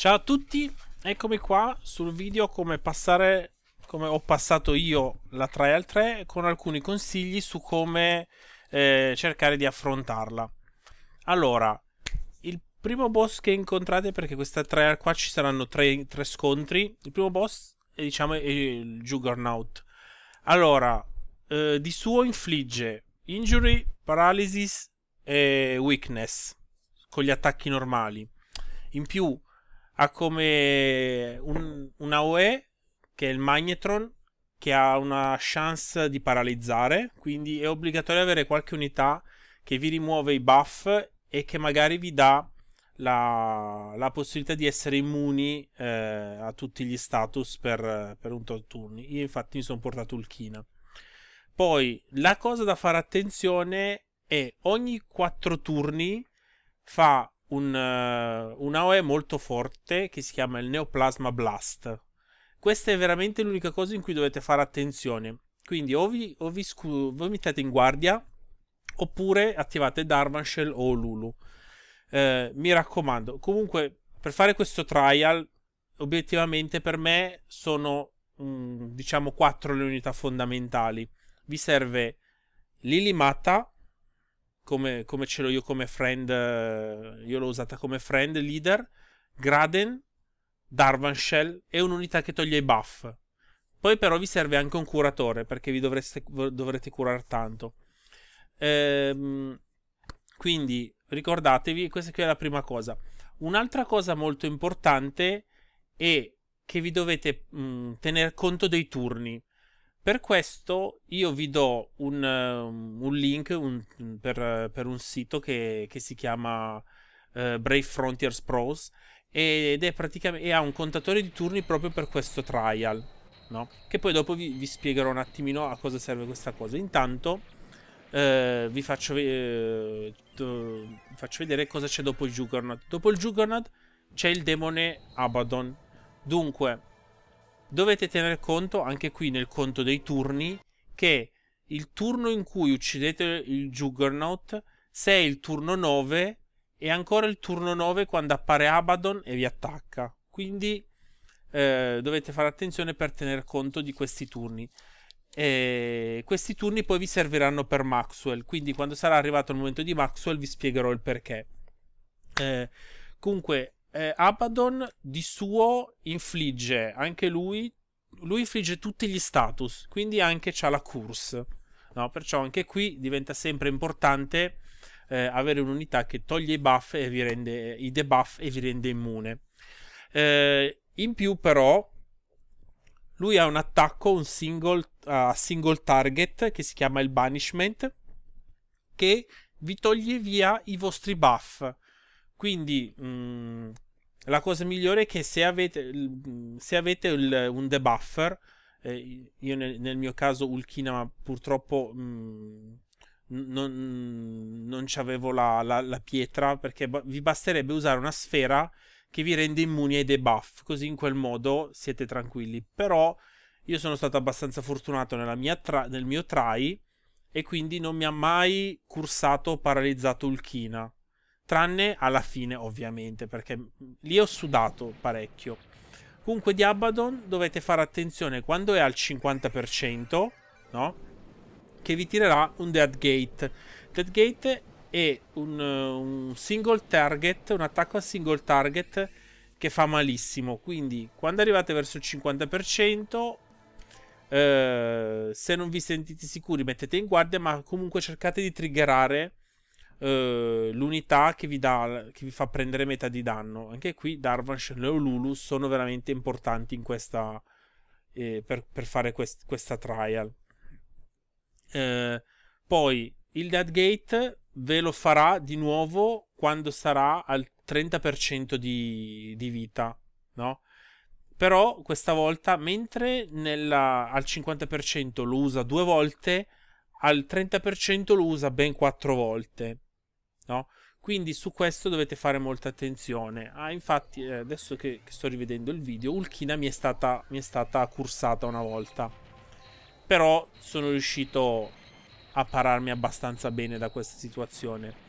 Ciao a tutti, eccomi qua sul video come passare, come ho passato io la trial 3 con alcuni consigli su come eh, cercare di affrontarla. Allora, il primo boss che incontrate, perché questa trial qua ci saranno tre, tre scontri, il primo boss è, diciamo, è il Juggernaut. Allora, eh, di suo infligge injury, paralysis e weakness con gli attacchi normali. In più ha come un, una OE che è il Magnetron che ha una chance di paralizzare, quindi è obbligatorio avere qualche unità che vi rimuove i buff e che magari vi dà la, la possibilità di essere immuni eh, a tutti gli status per, per un tot turni. Io infatti mi sono portato il Kina. Poi la cosa da fare attenzione è ogni 4 turni fa un, uh, eh, una OE molto forte che si chiama il Neoplasma Blast. Questa è veramente l'unica cosa in cui dovete fare attenzione. Quindi o vi, o vi, scu- vi mettete in guardia oppure attivate Darmashell o Lulu. Uh, mi raccomando, comunque per fare questo trial, obiettivamente per me sono mh, mm, diciamo quattro le unità fondamentali. Vi serve Lilimata, come, come ce l'ho io come friend, eh, io l'ho usata come friend leader, Graden, Darvanshell e un'unità che toglie i buff. Poi però vi serve anche un curatore perché vi dovreste, dovrete curare tanto. Ehm, quindi ricordatevi, questa qui è la prima cosa. Un'altra cosa molto importante è che vi dovete mh, mm, tener conto dei turni. Per questo io vi do un, ehm, un link un, per, per, un sito che, che si chiama uh, Brave Frontiers Pros ed è praticamente ha un contatore di turni proprio per questo trial, no? Che poi dopo vi, vi spiegherò un attimino a cosa serve questa cosa. Intanto uh, vi faccio, uh, faccio, vedere cosa c'è dopo il Juggernaut. Dopo il Juggernaut c'è il demone Abaddon. Dunque, dovete tener conto anche qui nel conto dei turni che il turno in cui uccidete il Juggernaut, se è il turno 9, è ancora il turno 9 quando appare Abaddon e vi attacca. Quindi eh, dovete fare attenzione per tener conto di questi turni. E questi turni poi vi serviranno per Maxwell, quindi quando sarà arrivato il momento di Maxwell vi spiegherò il perché. Eh, comunque eh, Abaddon di suo infligge anche lui. Lui infligge tutti gli status, quindi anche c'ha la curse. No? Perciò anche qui diventa sempre importante eh, avere un'unità che toglie i buff e vi rende i debuff e vi rende immune. Eh, in più, però, lui ha un attacco, un single, uh, single target che si chiama il banishment, che vi toglie via i vostri buff. Quindi, mh, mm, la cosa migliore è che se avete, se avete il, un debuffer, eh, io nel, nel, mio caso Ulkina purtroppo mh, mm, non, non avevo la, la, la, pietra perché ba- vi basterebbe usare una sfera che vi rende immuni ai debuff, così in quel modo siete tranquilli. Però io sono stato abbastanza fortunato tra- nel mio try e quindi non mi ha mai cursato o paralizzato Ulkina. Tranne alla fine, ovviamente, perché lì ho sudato parecchio. Comunque di Abaddon dovete fare attenzione quando è al 50%, no? Che vi tirerà un Dead Gate. Dead Gate è un, un single target, un attacco a single target che fa malissimo. Quindi quando arrivate verso il 50%... Eh, se non vi sentite sicuri mettete in guardia ma comunque cercate di triggerare eh, l'unità che vi, dà, che vi, fa prendere metà di danno. Anche qui Darvansh e Neolulu sono veramente importanti in questa, eh, per, per, fare quest, questa trial. Eh, poi il Dead Gate ve lo farà di nuovo quando sarà al 30% di, di vita, no? Però questa volta, mentre nella, al 50% lo usa due volte, al 30% lo usa ben quattro volte no? Quindi su questo dovete fare molta attenzione. Ah, infatti, eh, adesso che, che, sto rivedendo il video, Ulkina mi è, stata, mi è stata cursata una volta. Però sono riuscito a pararmi abbastanza bene da questa situazione.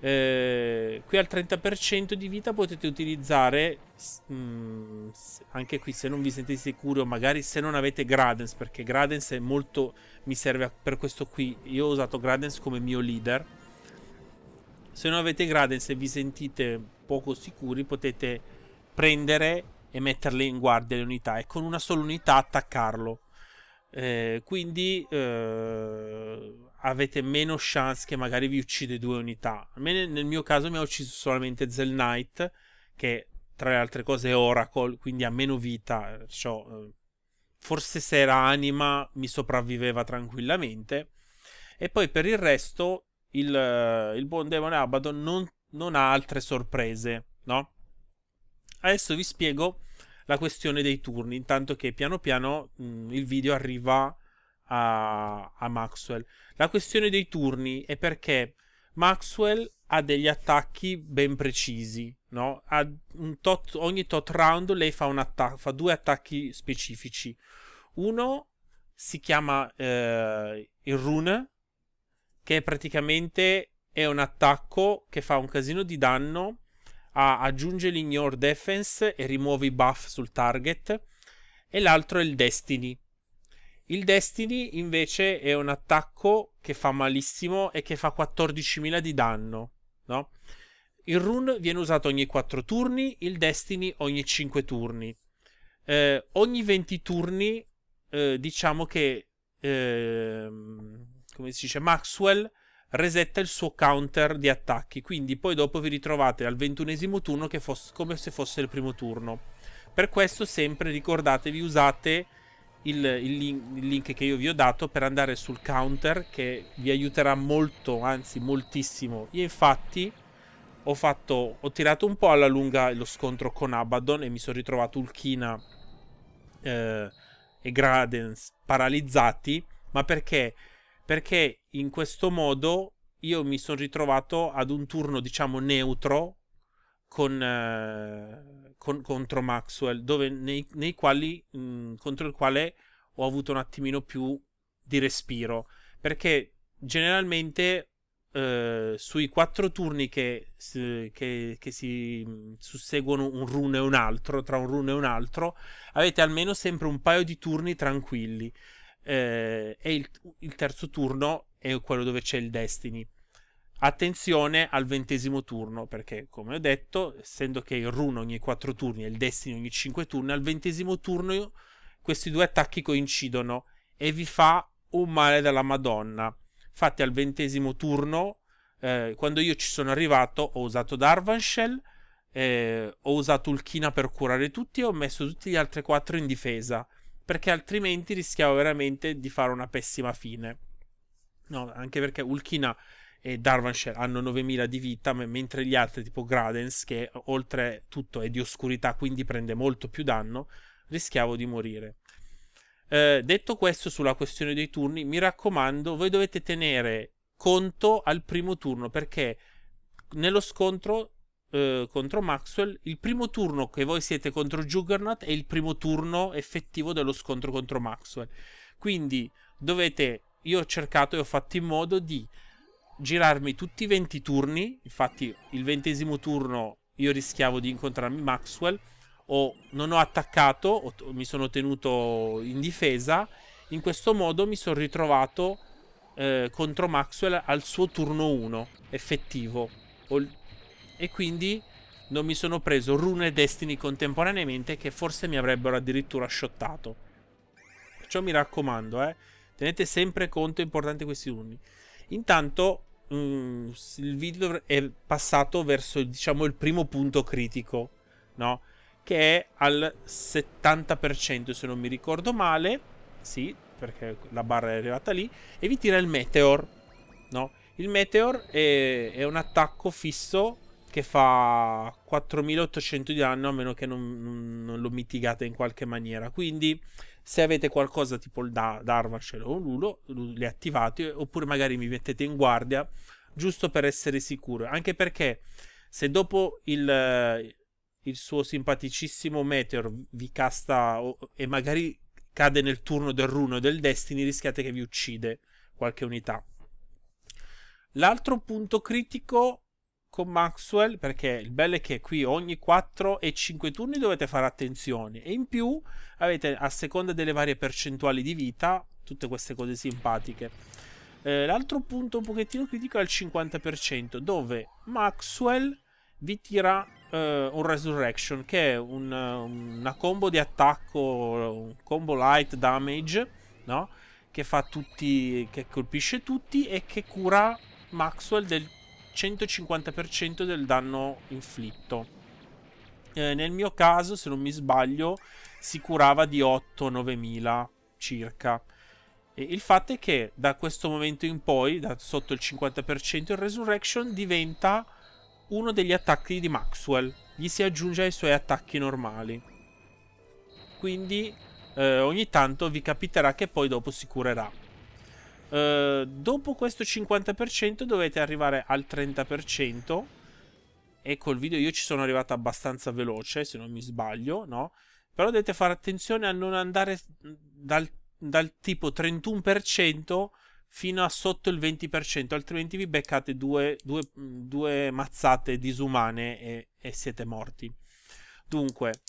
Eh, qui al 30% di vita potete utilizzare mh, mm, anche qui se non vi sentite sicuri o magari se non avete Gradens perché Gradens è molto mi serve per questo qui io ho usato Gradens come mio leader se non avete Gradens se vi sentite poco sicuri potete prendere e metterle in guardia le unità e con una sola unità attaccarlo. Eh, quindi eh, avete meno chance che magari vi uccide due unità. A me nel mio caso mi ha ucciso solamente Zell Knight, che tra le altre cose è Oracle, quindi ha meno vita. Cioè, eh, forse se era anima mi sopravviveva tranquillamente. E poi per il resto il, eh, il buon Demon Abaddon non, non ha altre sorprese, no? Adesso vi spiego la questione dei turni, intanto che piano piano mh, mm, il video arriva a, a, Maxwell. La questione dei turni è perché Maxwell ha degli attacchi ben precisi, no? tot, ogni tot round lei fa, atta- fa, due attacchi specifici. Uno si chiama eh, il rune, che praticamente è un attacco che fa un casino di danno, aggiunge l'ignore defense e rimuove i buff sul target, e l'altro è il Destiny. Il Destiny invece è un attacco che fa malissimo e che fa 14.000 di danno, no? Il rune viene usato ogni 4 turni, il Destiny ogni 5 turni. Eh, ogni 20 turni, eh, diciamo che eh, come si dice, Maxwell resetta il suo counter di attacchi. Quindi poi dopo vi ritrovate al ventunesimo turno che fosse come se fosse il primo turno. Per questo sempre ricordatevi usate il, il, link, il, link, che io vi ho dato per andare sul counter che vi aiuterà molto, anzi moltissimo. Io infatti ho, fatto, ho tirato un po' alla lunga lo scontro con Abaddon e mi sono ritrovato Ulkina eh, e Gradens paralizzati, ma perché perché in questo modo io mi sono ritrovato ad un turno, diciamo, neutro con, eh, con, contro Maxwell, dove nei, nei quali, mh, mm, contro il quale ho avuto un attimino più di respiro, perché generalmente eh, sui quattro turni che, che, che si mm, susseguono un rune e un altro, tra un run e un altro, avete almeno sempre un paio di turni tranquilli eh, e il, il, terzo turno è quello dove c'è il Destiny. Attenzione al ventesimo turno, perché come ho detto, essendo che il Rune ogni 4 turni e il Destiny ogni 5 turni, al ventesimo turno questi due attacchi coincidono e vi fa un male della Madonna. Infatti al ventesimo turno, eh, quando io ci sono arrivato, ho usato Darvanshell, eh, ho usato Ulkina per curare tutti e ho messo tutti gli altri 4 in difesa perché altrimenti rischiava veramente di fare una pessima fine. No, anche perché Ulkina e Darvanshire hanno 9000 di vita, mentre gli altri, tipo Gradens, che oltretutto è di oscurità, quindi prende molto più danno, rischiavo di morire. Eh, detto questo, sulla questione dei turni, mi raccomando, voi dovete tenere conto al primo turno perché nello scontro eh, contro Maxwell, il primo turno che voi siete contro Juggernaut è il primo turno effettivo dello scontro contro Maxwell. Quindi dovete, io ho cercato e ho fatto in modo di girarmi tutti i 20 turni, infatti il ventesimo turno io rischiavo di incontrarmi Maxwell, o non ho attaccato, o t- mi sono tenuto in difesa, in questo modo mi sono ritrovato eh, contro Maxwell al suo turno 1 effettivo, o e quindi non mi sono preso Rune e destini contemporaneamente che forse mi avrebbero addirittura shottato. Perciò mi raccomando, eh, tenete sempre conto, è importante questi runi. Intanto mh, mm, il video è passato verso diciamo, il primo punto critico, no? che è al 70% se non mi ricordo male, sì, perché la barra è arrivata lì, e vi tira il Meteor. No? Il Meteor è, è un attacco fisso che fa 4800 di danno a meno che non, non, lo mitigate in qualche maniera. Quindi se avete qualcosa tipo il da- Darvashel o Lulo, li attivate oppure magari mi mettete in guardia giusto per essere sicuro. Anche perché se dopo il, il suo simpaticissimo Meteor vi casta e magari cade nel turno del runo del Destiny rischiate che vi uccide qualche unità. L'altro punto critico con Maxwell perché il bello è che qui ogni 4 e 5 turni dovete fare attenzione e in più avete a seconda delle varie percentuali di vita tutte queste cose simpatiche. Eh, l'altro punto un pochettino critico è il 50% dove Maxwell vi tira eh, un Resurrection che è un, una combo di attacco, un combo light damage, no? Che fa tutti, che colpisce tutti e che cura Maxwell del 150% del danno inflitto. Eh, nel mio caso, se non mi sbaglio, si curava di 8-9 mila circa. E il fatto è che da questo momento in poi, da sotto il 50%, il Resurrection diventa uno degli attacchi di Maxwell. Gli si aggiunge ai suoi attacchi normali. Quindi eh, ogni tanto vi capiterà che poi dopo si curerà. Eh, dopo questo 50% dovete arrivare al 30%. E col video io ci sono arrivato abbastanza veloce, se non mi sbaglio, no? Però dovete fare attenzione a non andare dal, dal tipo 31% fino a sotto il 20%, altrimenti vi beccate due, due, due mazzate disumane e, e siete morti. Dunque,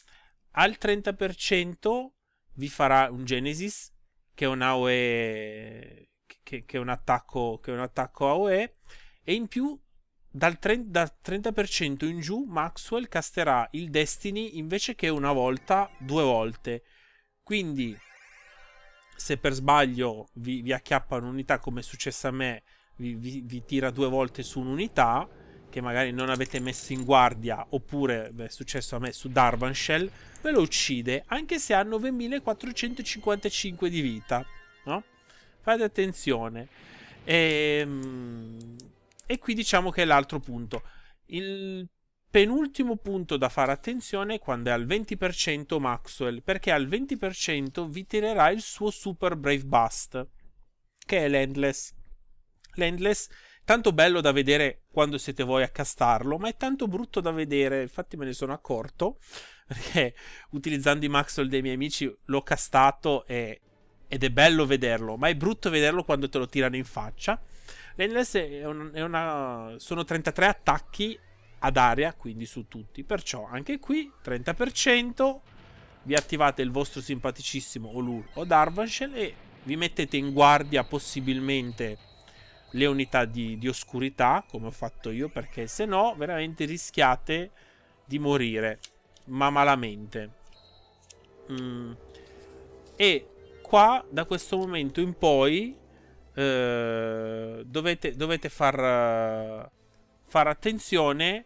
al 30% vi farà un Genesis, che è un AOE che, che, un, attacco, che un attacco AOE e in più dal 30%, dal 30% in giù Maxwell casterà il Destiny invece che una volta, due volte. Quindi se per sbaglio vi, vi acchiappa un'unità come è successo a me, vi, vi, vi tira due volte su un'unità che magari non avete messo in guardia oppure beh, è successo a me su Darvanshell, ve lo uccide anche se ha 9455 di vita, no? Fate attenzione. E, ehm, e qui diciamo che è l'altro punto. Il penultimo punto da fare attenzione è quando è al 20% Maxwell, perché al 20% vi tirerà il suo Super Brave Bust, che è l'Endless. L'Endless, tanto bello da vedere quando siete voi a castarlo, ma è tanto brutto da vedere, infatti me ne sono accorto, perché utilizzando i Maxwell dei miei amici l'ho castato e ed è bello vederlo, ma è brutto vederlo quando te lo tirano in faccia. L'NLS è, un, è una... sono 33 attacchi ad aria, quindi su tutti, perciò anche qui 30%, vi attivate il vostro simpaticissimo Olur o Darvanshell e vi mettete in guardia possibilmente le unità di, di oscurità, come ho fatto io, perché se no veramente rischiate di morire, ma malamente. Mm. E qua, da questo momento in poi, eh, dovete, dovete far, eh, far attenzione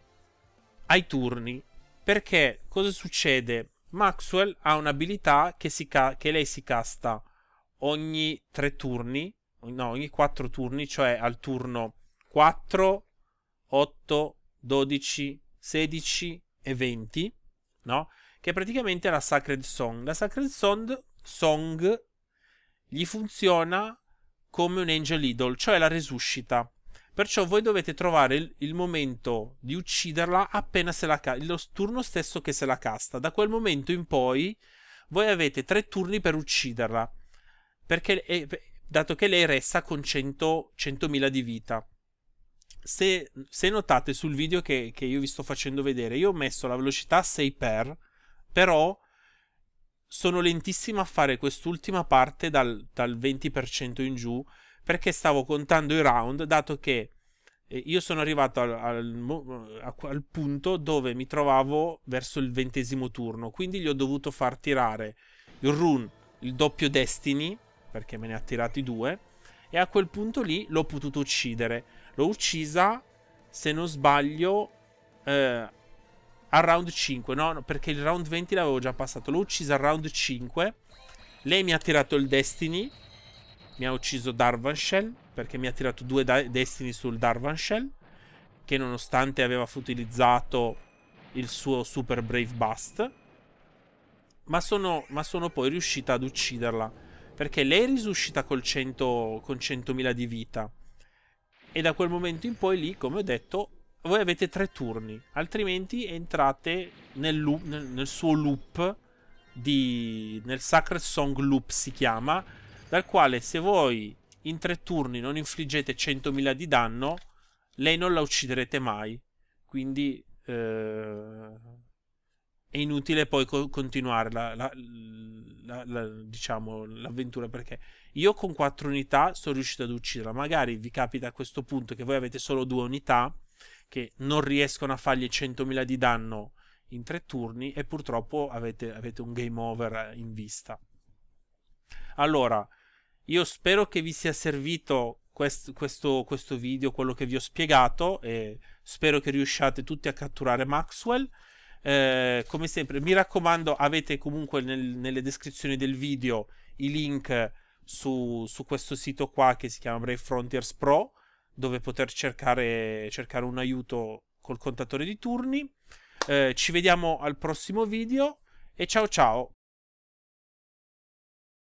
ai turni. Perché cosa succede? Maxwell ha un'abilità che, ca- che, lei si casta ogni tre turni, no, ogni quattro turni, cioè al turno 4, 8, 12, 16 e 20, no? Che è praticamente la Sacred Song. La Sacred Song, song gli funziona come un angel idol, cioè la resuscita. Perciò voi dovete trovare il, il momento di ucciderla appena se la casta, lo turno stesso che se la casta. Da quel momento in poi voi avete tre turni per ucciderla, perché, è, eh, dato che lei resta con 100.000 di vita. Se, se, notate sul video che, che io vi sto facendo vedere, io ho messo la velocità 6 per, però sono lentissimo a fare quest'ultima parte dal, dal 20% in giù perché stavo contando i round dato che eh, io sono arrivato al, al, al, punto dove mi trovavo verso il ventesimo turno, quindi gli ho dovuto far tirare il rune il doppio Destiny, perché me ne ha tirati due, e a quel punto lì l'ho potuto uccidere. L'ho uccisa, se non sbaglio, eh, al round 5, no? Perché il round 20 l'avevo già passato. L'ho ucciso al round 5. Lei mi ha tirato il Destiny. Mi ha ucciso Darvanshell. Perché mi ha tirato due Destiny sul Darvanshell. Che nonostante aveva utilizzato il suo Super Brave Bust. Ma sono, ma sono poi riuscita ad ucciderla. Perché lei è risuscita 100, con 100.000 di vita. E da quel momento in poi lì, come ho detto, voi avete tre turni, altrimenti entrate nel, loop, nel, nel suo loop, di, nel Sacred Song Loop si chiama, dal quale se voi in tre turni non infliggete 100.000 di danno, lei non la ucciderete mai. Quindi eh, è inutile poi co- continuare la, la, la, diciamo, l'avventura perché io con quattro unità sono riuscito ad ucciderla. Magari vi capita a questo punto che voi avete solo due unità che non riescono a fargli 100.000 di danno in tre turni e purtroppo avete, avete un game over eh, in vista. Allora, io spero che vi sia servito quest, questo, questo video, quello che vi ho spiegato e spero che riusciate tutti a catturare Maxwell. Eh, come sempre, mi raccomando, avete comunque nel, nelle descrizioni del video i link su, su, questo sito qua che si chiama Brave Frontiers Pro dove poter cercare, cercare un aiuto col contatore di turni. Eh, ci vediamo al prossimo video e ciao ciao!